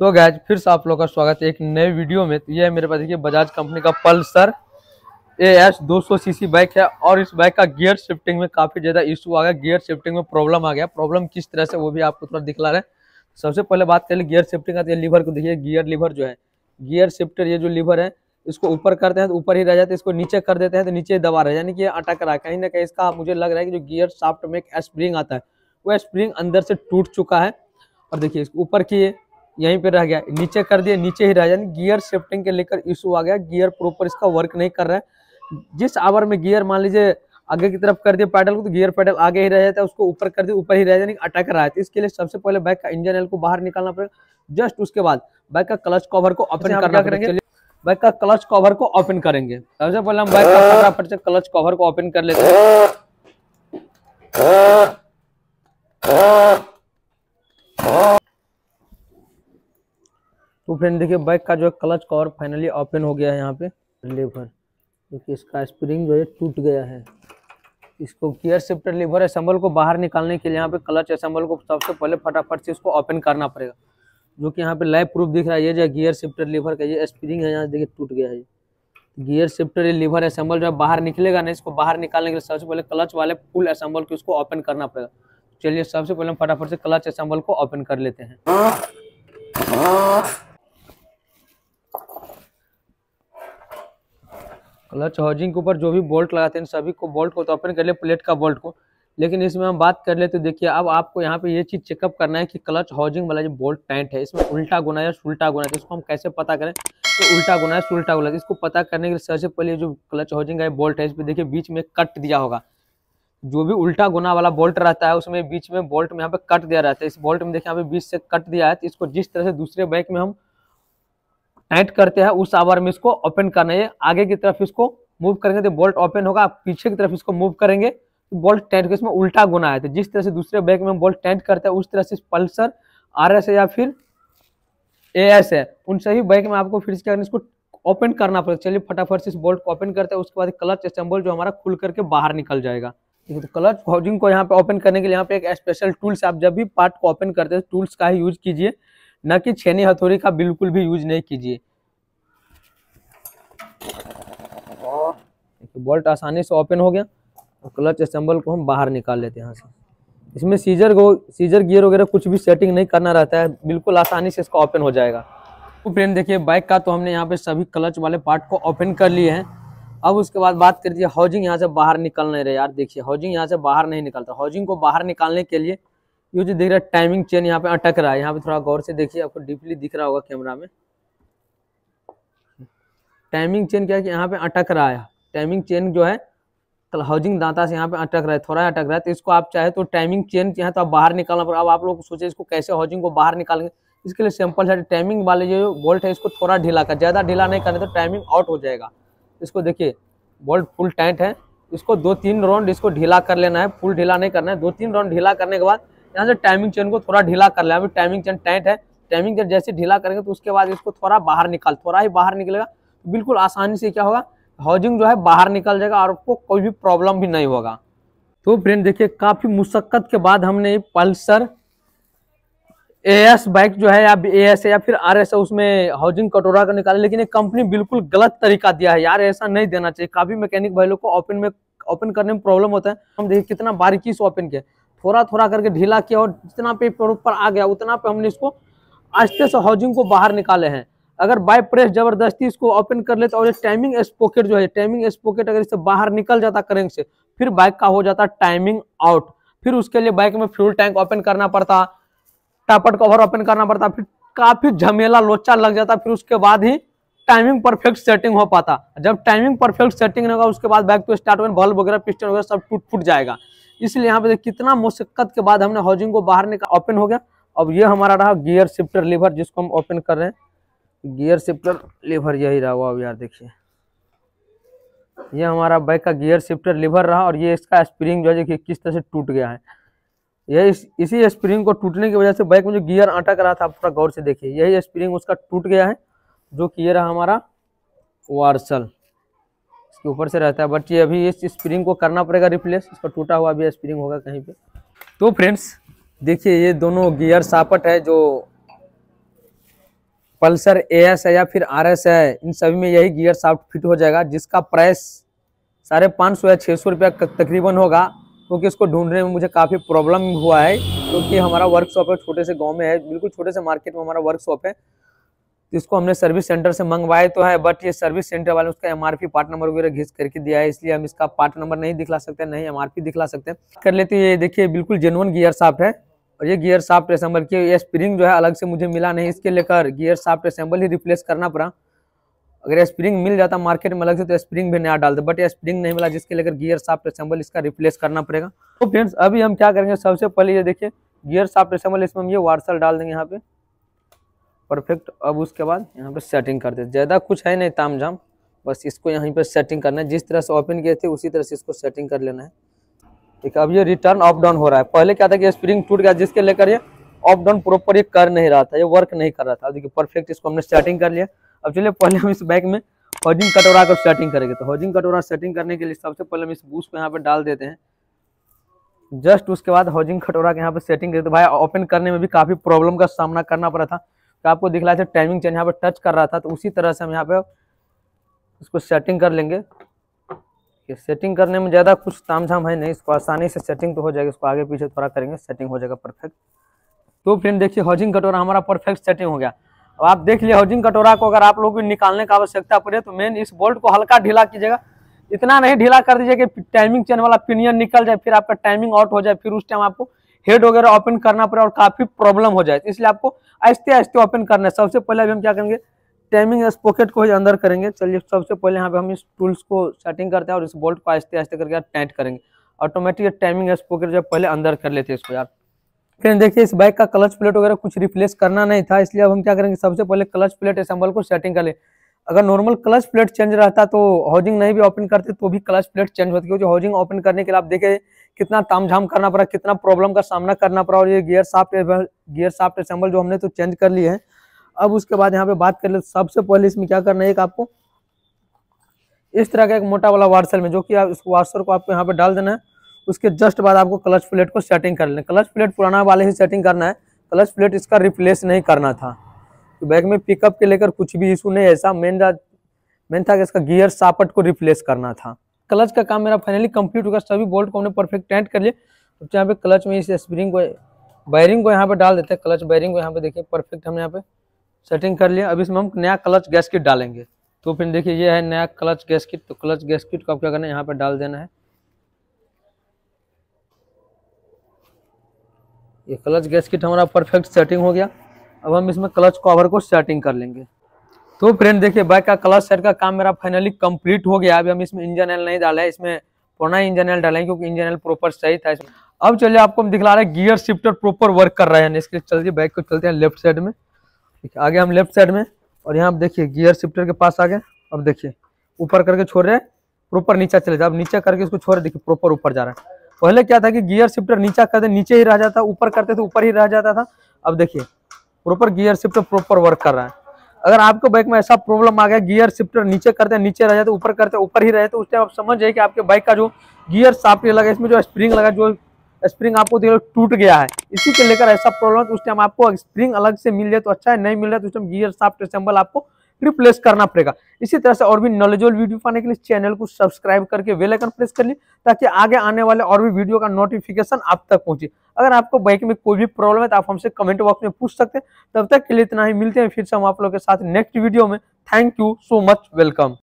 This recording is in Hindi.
तो गैज फिर से आप लोग का स्वागत है एक नए वीडियो में तो यह है मेरे पास देखिए बजाज कंपनी का पल्सर ए एस दो सीसी बाइक है और इस बाइक का गियर शिफ्टिंग में काफ़ी ज़्यादा इशू आ गया गियर शिफ्टिंग में प्रॉब्लम आ गया प्रॉब्लम किस तरह से वो भी आपको थोड़ा दिखला रहे सबसे पहले बात करें गियर शिफ्टिंग का तो लीवर को देखिए गियर लीवर जो है गियर शिफ्टर ये जो लीवर है इसको ऊपर करते हैं तो ऊपर ही रह जाते हैं इसको नीचे कर देते हैं तो नीचे दबा रहे यानी कि अटक रहा है कहीं ना कहीं इसका मुझे लग रहा है कि जो गियर शाफ्ट में एक स्प्रिंग आता है वो स्प्रिंग अंदर से टूट चुका है और देखिए इसको ऊपर की यहीं पे रह गया नीचे कर दिया नीचे ही रह जाए गियर शिफ्टिंग के लेकर इशू आ गया गियर प्रॉपर इसका वर्क नहीं कर रहा है जिस आवर में गियर मान लीजिए आगे की तरफ कर दिया पैडल को तो गियर पैडल आगे ही रह जाता है उसको ऊपर कर दिया ऊपर ही रह जाने अटैक रहा है तो इसके लिए सबसे पहले बाइक का इंजन एल को बाहर निकालना पड़ेगा जस्ट उसके बाद बाइक का क्लच कवर को ओपन अच्छा, करना करेंगे बाइक का क्लच कवर को ओपन करेंगे सबसे पहले हम बाइक का हाँ। फटाफट से क्लच कवर को ओपन कर लेते हैं हाँ। हाँ। तो फ्रेंड देखिए बाइक का जो है क्लच कवर फाइनली ओपन हो गया है यहाँ पे लेवर देखिए इसका स्प्रिंग जो है टूट गया है इसको गियर शिफ्टर लेवर असम्बल को बाहर निकालने के लिए यहाँ पे क्लच असम्बल को सबसे पहले फटाफट से इसको ओपन करना पड़ेगा जो कि यहाँ पे लाइव प्रूफ दिख रहा है ये जो गियर शिफ्टर लीवर का ये स्प्रिंग है यहाँ देखिए टूट गया है गियर शिफ्टर लीवर असेंबल जो है बाहर निकलेगा ना इसको बाहर निकालने के लिए सबसे पहले क्लच वाले फुल असेंबल को इसको ओपन करना पड़ेगा चलिए सबसे पहले हम फटाफट से क्लच असम्बल को ओपन कर लेते हैं क्लच हॉजिंग के ऊपर जो भी बोल्ट लगाते हैं सभी को बोल्ट को तो ओपन कर ले प्लेट का बोल्ट को लेकिन इसमें हम बात कर ले तो देखिए अब आपको यहाँ पे ये चीज़ चेकअप करना है कि क्लच हॉजिंग वाला जो बोल्ट पैंट है इसमें उल्टा गुना या सुल्टा गुना है तो इसको हम कैसे पता करें तो उल्टा गुना है सुल्टा गुना इसको पता करने के लिए सबसे पहले जो क्लच हॉजिंग का बोल्ट है इसमें देखिए बीच में कट दिया होगा जो भी उल्टा गुना वाला बोल्ट रहता है उसमें बीच में बोल्ट में यहाँ पे कट दिया रहता है इस बोल्ट में देखिए यहाँ पे बीच से कट दिया है तो इसको जिस तरह से दूसरे बाइक में हम टाइट करते हैं उस आवर में इसको ओपन करना है आगे की तरफ इसको मूव करेंगे तो बोल्ट ओपन होगा आप पीछे की तरफ इसको मूव करेंगे तो बोल्ट टाइट का इसमें उल्टा गुना है तो जिस तरह से दूसरे बैग में बोल्ट टाइट करते हैं उस तरह से पल्सर आर है या फिर ए एस है उन सभी बैग में आपको फिर से इसको ओपन करना पड़ेगा चलिए फटाफट से इस बोल्ट को ओपन करते हैं उसके बाद क्लच असेंबल जो हमारा खुल करके बाहर निकल जाएगा तो क्लच हाउजिंग को यहाँ पे ओपन करने के लिए यहाँ पे एक स्पेशल टूल्स आप जब भी पार्ट को ओपन करते हैं टूल्स का ही यूज कीजिए न कि छेनी हथौड़ी का बिल्कुल भी यूज नहीं कीजिए बोल्ट आसानी से ओपन हो गया और क्लच असेंबल को हम बाहर निकाल लेते हैं यहाँ से इसमें सीजर गो सीजर गियर वगैरह कुछ भी सेटिंग नहीं करना रहता है बिल्कुल आसानी से इसका ओपन हो जाएगा तो फ्रेंड देखिए बाइक का तो हमने यहाँ पे सभी क्लच वाले पार्ट को ओपन कर लिए हैं अब उसके बाद बात कर लीजिए हाउजिंग यहाँ से बाहर निकल नहीं रहे यार देखिए हाउजिंग यहाँ से बाहर नहीं निकलता हाउजिंग को बाहर निकालने के लिए ये जो देख रहा है टाइमिंग चेन यहाँ पे अटक रहा है यहाँ पे थोड़ा गौर से देखिए आपको डीपली दिख रहा होगा कैमरा में टाइमिंग चेन क्या है कि यहाँ पे अटक रहा है टाइमिंग चेन जो है हाउजिंग दांता से यहाँ पे अटक रहा है थोड़ा अटक रहा है तो इसको आप चाहे तो टाइमिंग चेन यहाँ तो आप बाहर निकालना पड़ा अब आप लोग सोचे इसको कैसे हाउजिंग को बाहर निकालेंगे इसके लिए सिंपल है टाइमिंग वाले जो बोल्ट है इसको थोड़ा ढीला कर ज़्यादा ढीला नहीं करें तो टाइमिंग आउट हो जाएगा इसको देखिए बोल्ट फुल टाइट है इसको दो तीन राउंड इसको ढीला कर लेना है फुल ढीला नहीं करना है दो तीन राउंड ढीला करने के बाद यहाँ से टाइमिंग चेन को थोड़ा ढीला कर ले अभी टाइमिंग चेन टाइट है टाइमिंग चेन जैसे ढीला करेंगे तो उसके बाद इसको थोड़ा बाहर निकाल थोड़ा ही बाहर निकलेगा तो बिल्कुल आसानी से क्या होगा हाउजिंग जो है बाहर निकल जाएगा और आपको कोई भी प्रॉब्लम भी नहीं होगा तो फ्रेंड देखिए काफ़ी मुशक्क़त के बाद हमने पल्सर एएस बाइक जो है या एएस है या फिर आरएस है उसमें हाउजिंग कटोरा का निकाला लेकिन ये कंपनी बिल्कुल गलत तरीका दिया है यार ऐसा नहीं देना चाहिए काफ़ी मैकेनिक भाई लोग को ओपन में ओपन करने में प्रॉब्लम होता है हम देखिए कितना बारीकी से ओपन किया थोड़ा थोड़ा करके ढीला किया और जितना पे ऊपर आ गया उतना पे हमने इसको आस्ते से हाउसिंग को बाहर निकाले हैं अगर बाय प्रेस जबरदस्ती इसको ओपन कर लेते तो और ये टाइमिंग स्पोकेट जो है टाइमिंग स्पोकेट अगर इससे बाहर निकल जाता करेंट से फिर बाइक का हो जाता टाइमिंग आउट फिर उसके लिए बाइक में फ्यूल टैंक ओपन करना पड़ता टापट कवर ओपन करना पड़ता फिर काफी झमेला लोचा लग जाता फिर उसके बाद ही टाइमिंग परफेक्ट सेटिंग हो पाता जब टाइमिंग परफेक्ट सेटिंग होगा उसके बाद बाइक तो स्टार्ट बल्ब वगैरह पिस्टन वगैरह सब टूट फूट जाएगा इसलिए यहाँ पे कितना मुशक्कत के बाद हमने हाउसिंग को बाहर निकाल ओपन हो गया अब ये हमारा रहा गियर शिफ्टर लीवर जिसको हम ओपन कर रहे हैं गियर शिफ्टर लीवर यही रहा हुआ अब यार देखिए ये हमारा बाइक का गियर शिफ्टर लीवर रहा और ये इसका स्प्रिंग जो है कि किस तरह से टूट गया है यह इस, इसी स्प्रिंग को टूटने की वजह से बाइक में जो गियर अटक रहा था आप थोड़ा गौर से देखिए यही स्प्रिंग उसका टूट गया है जो कि ये रहा हमारा वार्सल इसके ऊपर से रहता है बट ये अभी इस स्प्रिंग को करना पड़ेगा रिप्लेस इसका टूटा हुआ भी स्प्रिंग होगा कहीं पे तो फ्रेंड्स देखिए ये दोनों गियर सापट है जो पल्सर एएस है या फिर एस है इन सभी में यही गियर साफ्ट फिट हो जाएगा जिसका प्राइस साढ़े पाँच सौ या छः सौ रुपया तकरीबन होगा क्योंकि तो इसको ढूंढने में मुझे काफ़ी प्रॉब्लम हुआ है क्योंकि तो हमारा वर्कशॉप है छोटे से गांव में है बिल्कुल छोटे से मार्केट में हमारा वर्कशॉप है तो इसको हमने सर्विस सेंटर से मंगवाए तो है बट ये सर्विस सेंटर वाले उसका एम पार्ट नंबर वगैरह घिस करके दिया है इसलिए हम इसका पार्ट नंबर नहीं दिखला सकते नहीं एम दिखला सकते कर लेते ये देखिए बिल्कुल जेनवन गियर साफ्ट है और ये गियर साफ्ट असेंबल की ये स्प्रिंग जो है अलग से मुझे मिला नहीं इसके लेकर गियर साफ्ट असेंबल ही रिप्लेस करना पड़ा अगर स्प्रिंग मिल जाता मार्केट में अलग से तो स्प्रिंग भी नया डालते बट ये स्प्रिंग नहीं मिला जिसके लेकर गियर साफ्ट असेंबल इसका रिप्लेस करना पड़ेगा तो फ्रेंड्स अभी हम क्या करेंगे सबसे पहले ये देखिए गियर साफ्ट असेंबल इसमें हम ये वार्सल डाल देंगे यहाँ पे परफेक्ट अब उसके बाद यहाँ पर सेटिंग करते दे ज़्यादा कुछ है नहीं ताम जाम बस इसको यहीं पर सेटिंग करना है जिस तरह से ओपन किए थे उसी तरह से इसको सेटिंग कर लेना है ठीक है अब ये रिटर्न अप डाउन हो रहा है पहले क्या था कि स्प्रिंग टूट गया जिसके लेकर ये अप डाउन प्रॉपर ये कर नहीं रहा था ये वर्क नहीं कर रहा था देखिए परफेक्ट इसको हमने सेटिंग कर लिया अब चलिए पहले हम इस बैग में हॉजिंग कटोरा को सेटिंग करेंगे तो हॉजिंग कटोरा सेटिंग करने के लिए सबसे पहले हम इस बूस को यहाँ पर डाल देते हैं जस्ट उसके बाद हॉजिंग कटोरा के यहाँ पर सेटिंग करते तो भाई ओपन करने में भी काफ़ी प्रॉब्लम का सामना करना पड़ा था तो आपको दिख रहा था टाइमिंग चेंज यहाँ पर टच कर रहा था तो उसी तरह से हम यहाँ पे उसको सेटिंग कर लेंगे कि सेटिंग करने में ज़्यादा कुछ ताम झाम है नहीं इसको आसानी से सेटिंग तो हो जाएगी इसको आगे पीछे थोड़ा करेंगे सेटिंग हो जाएगा परफेक्ट तो फ्रेंड देखिए हाउजिंग कटोरा हमारा परफेक्ट सेटिंग हो गया अब आप देख लिए हाउजिंग कटोरा को अगर आप लोग को निकालने का आवश्यकता पड़े तो मेन इस बोल्ट को हल्का ढीला कीजिएगा इतना नहीं ढीला कर दीजिए कि टाइमिंग चेन वाला पिनियन निकल जाए फिर आपका टाइमिंग आउट हो जाए फिर उस टाइम आपको हेड वगैरह ओपन करना पड़े और काफ़ी प्रॉब्लम हो जाए इसलिए आपको आहिस्ते आहिस्ते ओपन करना है सबसे पहले अभी हम क्या करेंगे टाइमिंग इस पॉकेट को ही अंदर करेंगे चलिए सबसे पहले यहाँ पे हम इस टूल्स को सेटिंग करते हैं और इस बोल्ट को आहिस्ते आहिस्ते करके टाइट करेंगे ऑटोमेटिक टाइमिंग इस पॉकेट जो पहले अंदर कर लेते हैं इसको यार फिर देखिए इस बाइक का क्लच प्लेट वगैरह कुछ रिप्लेस करना नहीं था इसलिए अब हम क्या करेंगे सबसे पहले क्लच प्लेट असेंबल को सेटिंग कर ले अगर नॉर्मल क्लच प्लेट चेंज रहता तो हाउजिंग नहीं भी ओपन करते तो भी क्लच प्लेट चेंज होती है हाउजिंग ओपन करने के लिए आप देखें कितना तामझाम करना पड़ा कितना प्रॉब्लम का सामना करना पड़ा और ये gear shaft gear shaft assemble जो हमने तो चेंज कर लिए हैं अब उसके बाद यहाँ पे बात कर ले सबसे पहले इसमें क्या करना है एक आपको इस तरह का एक मोटा वाला वार्सल में जो कि आप इस वार्सल को आपको यहाँ पे डाल देना है उसके जस्ट बाद आपको क्लच प्लेट को सेटिंग कर लेना क्लच प्लेट पुराना वाले ही सेटिंग करना है क्लच प्लेट इसका रिप्लेस नहीं करना था तो बैग में पिकअप के लेकर कुछ भी इशू नहीं ऐसा मेन मेन था कि इसका गियर सापट को रिप्लेस करना था क्लच का काम मेरा फाइनली कंप्लीट होगा सभी बोल्ट को हमने परफेक्ट टेंट कर लिए अब यहाँ पे क्लच में इस स्प्रिंग को बैरिंग को यहाँ पे डाल देते हैं क्लच बैरिंग को यहाँ पे देखिए परफेक्ट हमने यहाँ पे सेटिंग कर लिया अब इसमें हम नया क्लच गैस किट डालेंगे तो फिर देखिए ये है नया क्लच गैस किट तो क्लच गैस किट को आप क्या करना है यहाँ पे डाल देना है ये क्लच गैस किट हमारा परफेक्ट सेटिंग हो गया अब हम इसमें क्लच कवर को सेटिंग कर लेंगे तो फ्रेंड देखिए बाइक का क्लच सेट का काम मेरा फाइनली कंप्लीट हो गया अभी हम इसमें इंजन ऑयल नहीं डाला है इसमें पुराना इंजन ऑयल डाले क्योंकि इंजन ऑयल प्रॉपर सही था इसमें अब चलिए आपको हम दिखला रहे हैं गियर शिफ्टर प्रॉपर वर्क कर रहे हैं इसके चलिए बाइक को चलते हैं लेफ्ट साइड में आगे हम लेफ्ट साइड में और यहाँ आप देखिए गियर शिफ्टर के पास आ गए अब देखिए ऊपर करके छोड़ रहे हैं प्रॉपर नीचा चले जाए अब नीचे करके इसको छोड़ देखिए प्रॉपर ऊपर जा रहा है पहले क्या था कि गियर शिफ्टर नीचा करते नीचे ही रह जाता ऊपर करते थे तो ऊपर ही रह जाता था अब देखिए proper gear shifter proper work कर रहा है अगर आपके बाइक में ऐसा प्रॉब्लम आ गया गियर शिफ्टर नीचे करते हैं नीचे रह जाते ऊपर करते ऊपर ही रहे तो उस टाइम आप समझ जाए कि आपके बाइक का जो गियर नहीं लगा इसमें जो स्प्रिंग लगा जो स्प्रिंग आपको देखो टूट गया है इसी के लेकर ऐसा प्रॉब्लम उस टाइम आपको स्प्रिंग अलग से मिल जाए तो अच्छा है नहीं मिल रहा तो उस टाइम गियर साफ्ट असेंबल आपको रिप्लेस करना पड़ेगा इसी तरह से और भी नॉलेजेबल वीडियो पाने के लिए चैनल को सब्सक्राइब करके वेल आइकन प्रेस कर ली ताकि आगे आने वाले और भी वीडियो का नोटिफिकेशन आप तक पहुंचे अगर आपको बाइक में कोई भी प्रॉब्लम है तो आप हमसे कमेंट बॉक्स में पूछ सकते हैं तब तक के लिए इतना ही मिलते हैं फिर से हम आप लोग के साथ नेक्स्ट वीडियो में thank you so much welcome